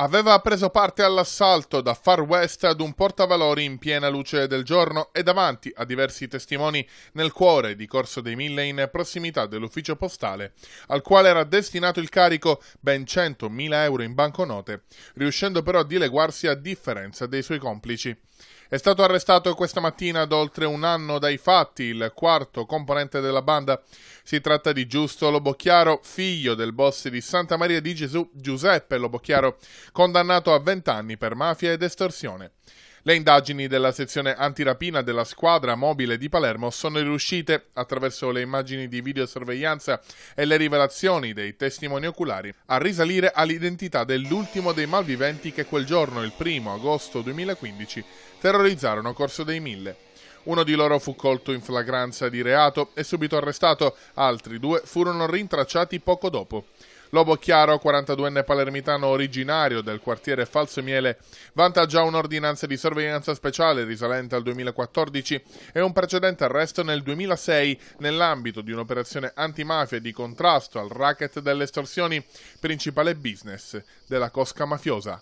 aveva preso parte all'assalto da Far West ad un portavalori in piena luce del giorno e davanti a diversi testimoni nel cuore di Corso dei Mille in prossimità dell'ufficio postale, al quale era destinato il carico ben 100.000 euro in banconote, riuscendo però a dileguarsi a differenza dei suoi complici. È stato arrestato questa mattina ad oltre un anno dai fatti il quarto componente della banda. Si tratta di Giusto Lobocchiaro, figlio del boss di Santa Maria di Gesù, Giuseppe Lobocchiaro, condannato a 20 anni per mafia ed estorsione. Le indagini della sezione antirapina della squadra mobile di Palermo sono riuscite, attraverso le immagini di videosorveglianza e le rivelazioni dei testimoni oculari, a risalire all'identità dell'ultimo dei malviventi che quel giorno, il 1 agosto 2015, terrorizzarono Corso dei Mille. Uno di loro fu colto in flagranza di reato e subito arrestato, altri due furono rintracciati poco dopo. Lobo Chiaro, 42enne palermitano originario del quartiere Falso Miele, vanta già un'ordinanza di sorveglianza speciale risalente al 2014 e un precedente arresto nel 2006 nell'ambito di un'operazione antimafia di contrasto al racket delle estorsioni, principale business della cosca mafiosa.